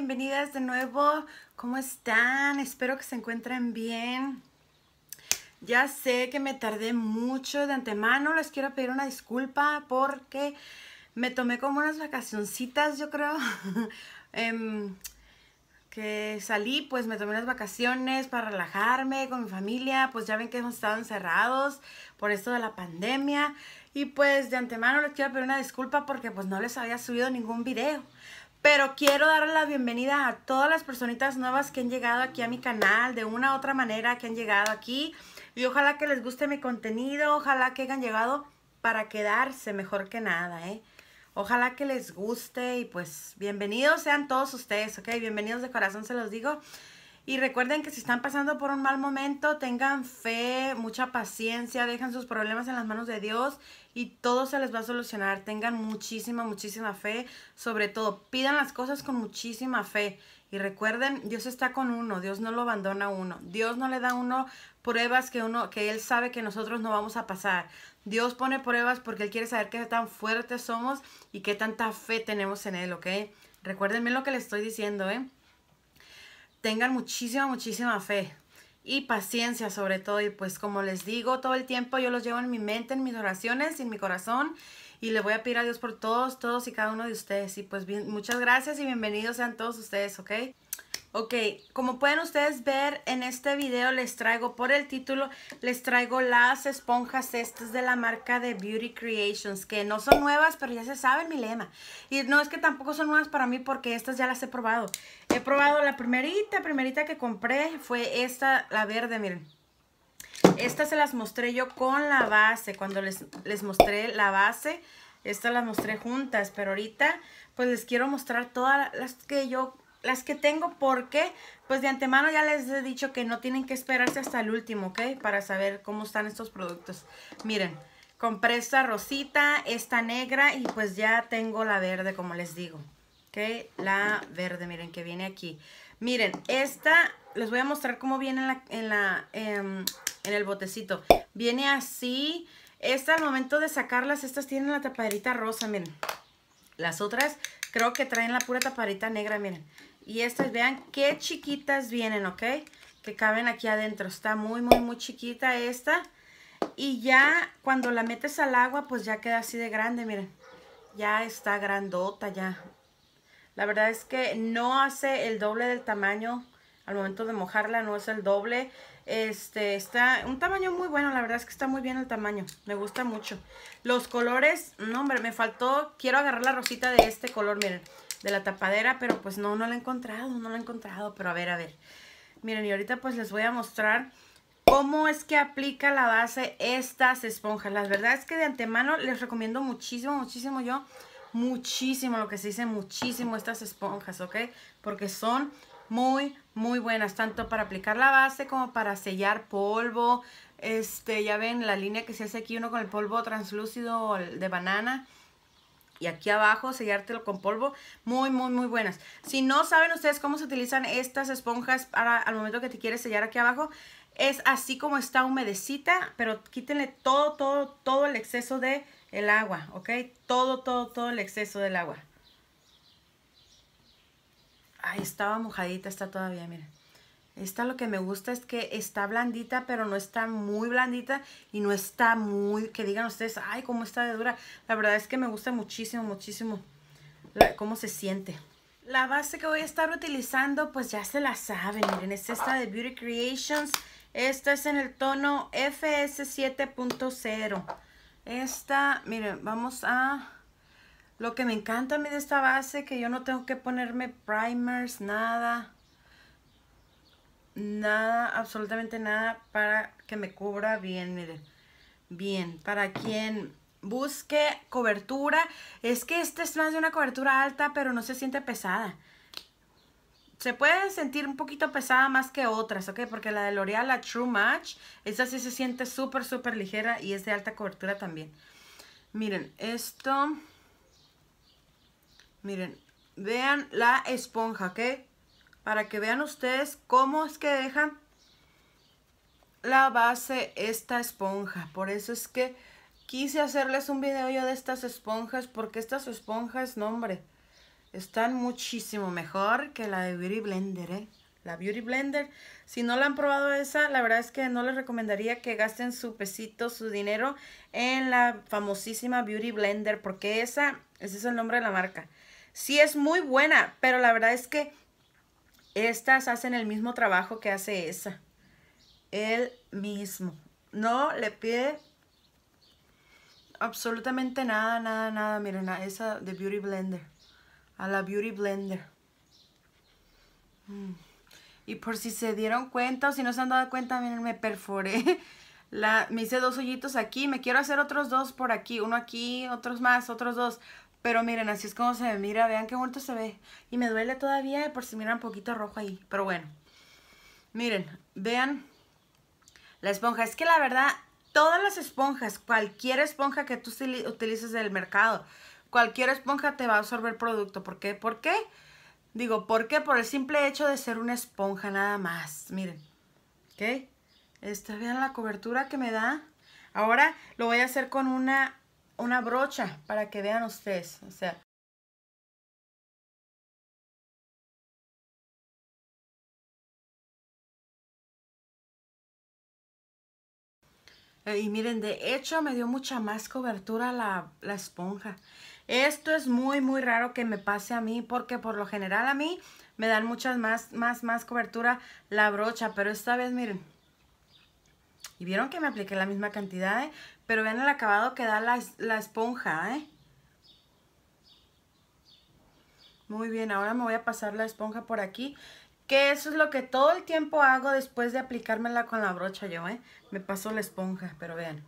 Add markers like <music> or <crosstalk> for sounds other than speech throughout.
bienvenidas de nuevo. ¿Cómo están? Espero que se encuentren bien. Ya sé que me tardé mucho de antemano, les quiero pedir una disculpa porque me tomé como unas vacacioncitas, yo creo. <laughs> Em, que salí, pues me tomé unas vacaciones para relajarme con mi familia, pues ya ven que hemos estado encerrados por esto de la pandemia y pues de antemano les quiero pedir una disculpa porque pues no les había subido ningún video. Pero quiero dar la bienvenida a todas las personitas nuevas que han llegado aquí a mi canal, de una u otra manera que han llegado aquí. Y ojalá que les guste mi contenido, ojalá que hayan llegado para quedarse mejor que nada, ¿eh? Ojalá que les guste y pues bienvenidos sean todos ustedes, ¿ok? Bienvenidos de corazón, se los digo. Y recuerden que si están pasando por un mal momento, tengan fe, mucha paciencia, dejan sus problemas en las manos de Dios y todo se les va a solucionar. Tengan muchísima, muchísima fe. Sobre todo, pidan las cosas con muchísima fe. Y recuerden, Dios está con uno, Dios no lo abandona a uno. Dios no le da a uno pruebas que uno que él sabe que nosotros no vamos a pasar. Dios pone pruebas porque él quiere saber qué tan fuertes somos y qué tanta fe tenemos en él, ¿ok? Recuerden bien lo que les estoy diciendo, ¿eh? tengan muchísima, muchísima fe y paciencia sobre todo. Y pues como les digo, todo el tiempo yo los llevo en mi mente, en mis oraciones, en mi corazón. Y le voy a pedir a Dios por todos, todos y cada uno de ustedes. Y pues bien, muchas gracias y bienvenidos sean todos ustedes, ¿ok? Ok, como pueden ustedes ver en este video les traigo por el título, les traigo las esponjas estas de la marca de Beauty Creations, que no son nuevas, pero ya se saben, mi lema. Y no es que tampoco son nuevas para mí porque estas ya las he probado. He probado la primerita, primerita que compré fue esta, la verde, miren. Estas se las mostré yo con la base, cuando les, les mostré la base, estas las mostré juntas, pero ahorita pues les quiero mostrar todas las que yo las que tengo porque, pues de antemano ya les he dicho que no tienen que esperarse hasta el último, ¿ok? Para saber cómo están estos productos. Miren, compré esta rosita, esta negra y pues ya tengo la verde, como les digo. ¿Ok? La verde, miren, que viene aquí. Miren, esta, les voy a mostrar cómo viene en, la, en, em, el botecito. Viene así. Esta, al momento de sacarlas, estas tienen la tapadita rosa, miren. Las otras creo que traen la pura taparita negra, miren. Y estas, vean qué chiquitas vienen, ¿ok? Que caben aquí adentro. Está muy, muy, muy chiquita esta. Y ya cuando la metes al agua, pues ya queda así de grande, miren. Ya está grandota ya. La verdad es que no hace el doble del tamaño. Al momento de mojarla no es el doble. Este, está un tamaño muy bueno, la verdad es que está muy bien el tamaño, me gusta mucho. Los colores, no hombre, me faltó, quiero agarrar la rosita de este color, miren de la tapadera, pero pues no, no la he encontrado, no la he encontrado, pero a ver, a ver. Miren, y ahorita pues les voy a mostrar cómo es que aplica la base estas esponjas. La verdad es que de antemano les recomiendo muchísimo, muchísimo yo, muchísimo, lo que se dice muchísimo estas esponjas, ¿ok? Porque son muy, muy buenas, tanto para aplicar la base como para sellar polvo. Este, ya ven la línea que se hace aquí uno con el polvo translúcido de banana y aquí abajo sellártelo con polvo. Muy, muy, muy buenas. Si no saben ustedes cómo se utilizan estas esponjas para, al momento que te quieres sellar aquí abajo, es así como está humedecita, pero quítenle todo, todo, todo el exceso de el agua, ¿ok? Todo, todo, todo el exceso del agua. Ahí estaba mojadita, está todavía, miren. Esta lo que me gusta es que está blandita, pero no está muy blandita y no está muy... Que digan ustedes, ay, cómo está de dura. La verdad es que me gusta muchísimo, muchísimo cómo se siente. La base que voy a estar utilizando, pues ya se la saben. Miren, es esta de Beauty Creations. Esta es en el tono FS7.0. Esta, miren, vamos a... Lo que me encanta a mí de esta base, que yo no tengo que ponerme primers, nada nada, absolutamente nada para que me cubra bien, miren. Bien, para quien busque cobertura, es que esta es más de una cobertura alta, pero no se siente pesada. Se puede sentir un poquito pesada más que otras, ¿ok? Porque la de L'Oreal, la True Match, esta sí se siente súper, súper ligera y es de alta cobertura también. Miren, esto... Miren, vean la esponja, ¿ok? para que vean ustedes cómo es que dejan la base esta esponja. Por eso es que quise hacerles un video yo de estas esponjas porque estas esponjas, nombre hombre, están muchísimo mejor que la de Beauty Blender, ¿eh? La Beauty Blender, si no la han probado esa, la verdad es que no les recomendaría que gasten su pesito, su dinero en la famosísima Beauty Blender porque esa, ese es el nombre de la marca. Sí es muy buena, pero la verdad es que estas hacen el mismo trabajo que hace esa. El mismo. No le pide absolutamente nada, nada, nada. Miren, a esa de Beauty Blender. A la Beauty Blender. Mm. Y por si se dieron cuenta o si no se han dado cuenta, miren, me perforé. <laughs> La, me hice dos hoyitos aquí. Me quiero hacer otros dos por aquí. Uno aquí, otros más, otros dos. Pero miren, así es como se ve. Mira, vean qué bonito se ve. Y me duele todavía por si miran un poquito rojo ahí. Pero bueno. Miren, vean la esponja. Es que la verdad, todas las esponjas, cualquier esponja que tú utilices del mercado, cualquier esponja te va a absorber producto. ¿Por qué? ¿Por qué? Digo, ¿por qué? Por el simple hecho de ser una esponja nada más. Miren. ¿Ok? Esta, vean la cobertura que me da. Ahora lo voy a hacer con una una brocha para que vean ustedes. O sea, Y miren, de hecho me dio mucha más cobertura la, la, esponja. Esto es muy, muy raro que me pase a mí porque por lo general a mí me dan muchas más, más, más cobertura la brocha. Pero esta vez, miren, y vieron que me apliqué la misma cantidad, ¿eh? Pero vean el acabado que da la, la esponja, ¿eh? Muy bien, ahora me voy a pasar la esponja por aquí. Que eso es lo que todo el tiempo hago después de aplicármela con la brocha yo, ¿eh? Me paso la esponja, pero vean.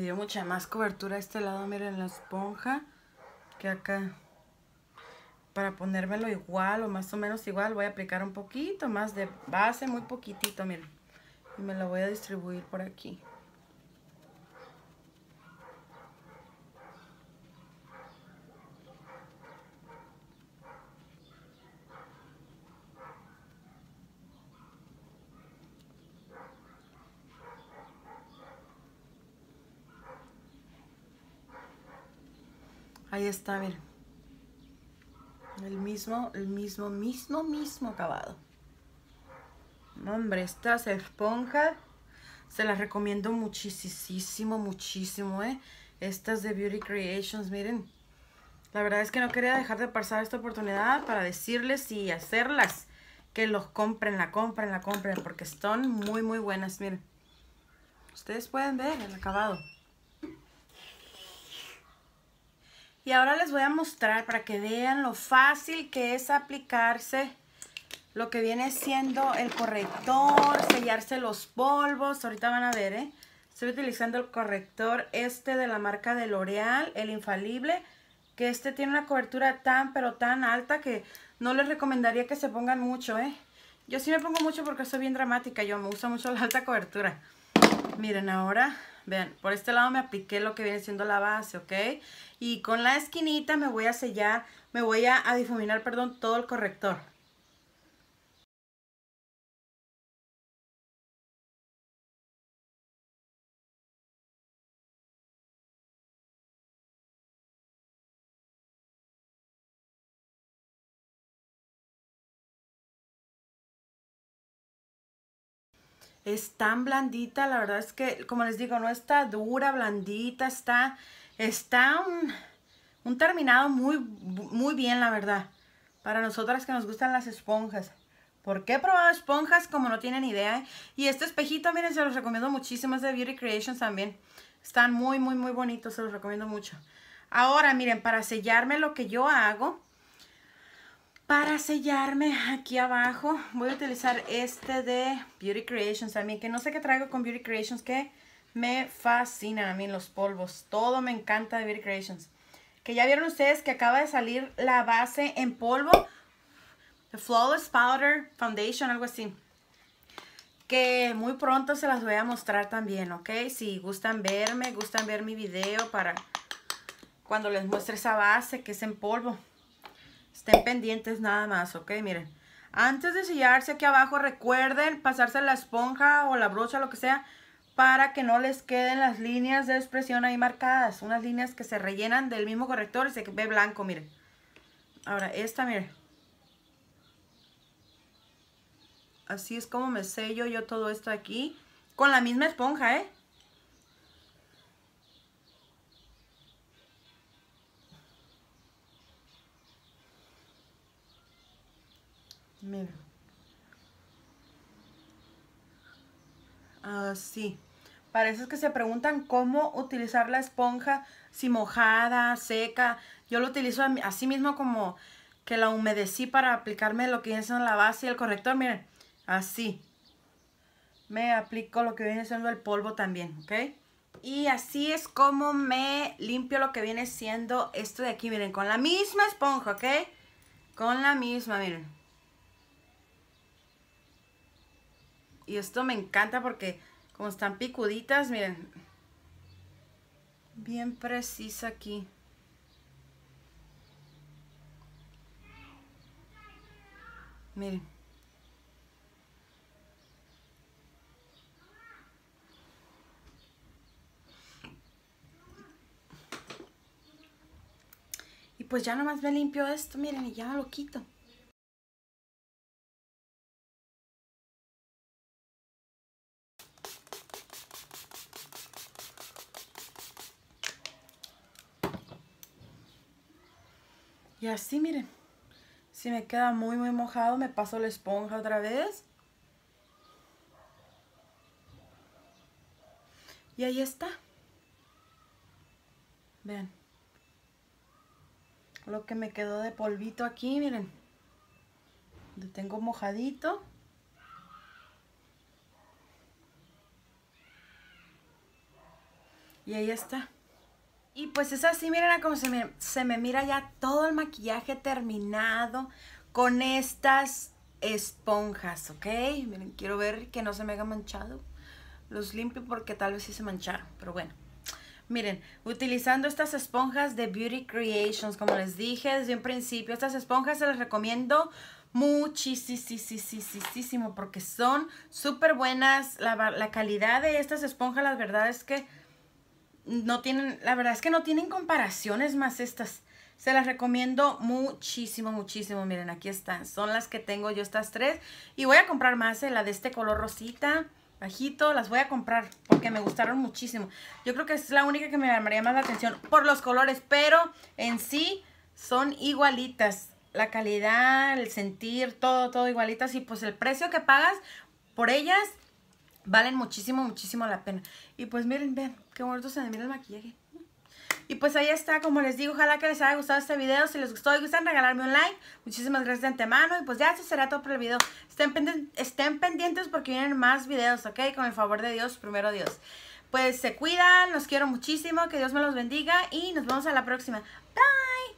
dio mucha más cobertura a este lado, miren la esponja, que acá. Para ponérmelo igual o más o menos igual, voy a aplicar un poquito más de base, muy poquitito, miren. Y me lo voy a distribuir por aquí. Ahí está, miren. El mismo, el mismo, mismo, mismo acabado. Hombre, estas esponjas se las recomiendo muchísimo, muchísimo, ¿eh? Estas de Beauty Creations, miren. La verdad es que no quería dejar de pasar esta oportunidad para decirles y hacerlas que los compren, la compren, la compren, porque están muy, muy buenas, miren. Ustedes pueden ver el acabado. Y ahora les voy a mostrar para que vean lo fácil que es aplicarse lo que viene siendo el corrector, sellarse los polvos. Ahorita van a ver, ¿eh? Estoy utilizando el corrector este de la marca de L'Oreal, el infalible, que este tiene una cobertura tan pero tan alta que no les recomendaría que se pongan mucho, ¿eh? Yo sí me pongo mucho porque soy bien dramática, yo me uso mucho la alta cobertura. Miren ahora, vean, por este lado me apliqué lo que viene siendo la base, ¿ok? Y con la esquinita me voy a sellar, me voy a, a difuminar, perdón, todo el corrector. Es tan blandita, la verdad es que, como les digo, no está dura, blandita, está, está un, terminado muy, muy bien, la verdad. Para nosotras que nos gustan las esponjas. Porque he probado esponjas como no tienen idea. Y este espejito, miren, se los recomiendo muchísimo. Es de Beauty Creations también. Están muy, muy, muy bonitos. Se los recomiendo mucho. Ahora, miren, para sellarme lo que yo hago para sellarme aquí abajo voy a utilizar este de Beauty Creations a mí, que no sé qué traigo con Beauty Creations, que me fascina a mí los polvos. Todo me encanta de Beauty Creations. Que ya vieron ustedes que acaba de salir la base en polvo, The Flawless Powder Foundation, algo así. Que muy pronto se las voy a mostrar también, ¿ok? Si gustan verme, gustan ver mi video para cuando les muestre esa base que es en polvo. Estén pendientes nada más, ¿ok? Miren, antes de sellarse aquí abajo, recuerden pasarse la esponja o la brocha, lo que sea, para que no les queden las líneas de expresión ahí marcadas. Unas líneas que se rellenan del mismo corrector y se ve blanco, miren. Ahora, esta, miren. Así es como me sello yo todo esto aquí. Con la misma esponja, ¿eh? miren Así. Ah, para esos que se preguntan cómo utilizar la esponja, si mojada, seca. Yo lo utilizo así mismo como que la humedecí para aplicarme lo que viene siendo la base y el corrector. Miren, así. Me aplico lo que viene siendo el polvo también, ¿ok? Y así es como me limpio lo que viene siendo esto de aquí. Miren, con la misma esponja, ¿ok? Con la misma, miren. Y esto me encanta porque como están picuditas, miren. Bien precisa aquí. Miren. Y pues ya nomás me limpio esto, miren, y ya lo quito. así, miren. Si me queda muy, muy mojado, me paso la esponja otra vez. Y ahí está. Vean. Lo que me quedó de polvito aquí, miren. Lo tengo mojadito. Y ahí está. Y pues es así, miren cómo se me, se me mira ya todo el maquillaje terminado con estas esponjas, ¿ok? Miren, quiero ver que no se me haga manchado. Los limpio porque tal vez sí se mancharon, pero bueno. Miren, utilizando estas esponjas de Beauty Creations, como les dije desde un principio, estas esponjas se las recomiendo muchísimo porque son súper buenas. la calidad de estas esponjas, la verdad es que no tienen, la verdad es que no tienen comparaciones más estas. Se las recomiendo muchísimo, muchísimo. Miren, aquí están. Son las que tengo yo estas tres. Y voy a comprar más, eh, la de este color rosita, bajito. Las voy a comprar porque me gustaron muchísimo. Yo creo que es la única que me llamaría más la atención por los colores. Pero en sí son igualitas. La calidad, el sentir, todo, todo igualitas. Y pues el precio que pagas por ellas valen muchísimo, muchísimo la pena. Y pues miren, vean, Qué bonito se me el maquillaje. Y pues ahí está, como les digo, ojalá que les haya gustado este video. Si les gustó y gustan regalarme un like, muchísimas gracias de antemano. Y pues ya, eso será todo por el video. Estén, estén pendientes porque vienen más videos, ¿ok? Con el favor de Dios, primero Dios. Pues se cuidan, los quiero muchísimo, que Dios me los bendiga y nos vemos a la próxima. Bye.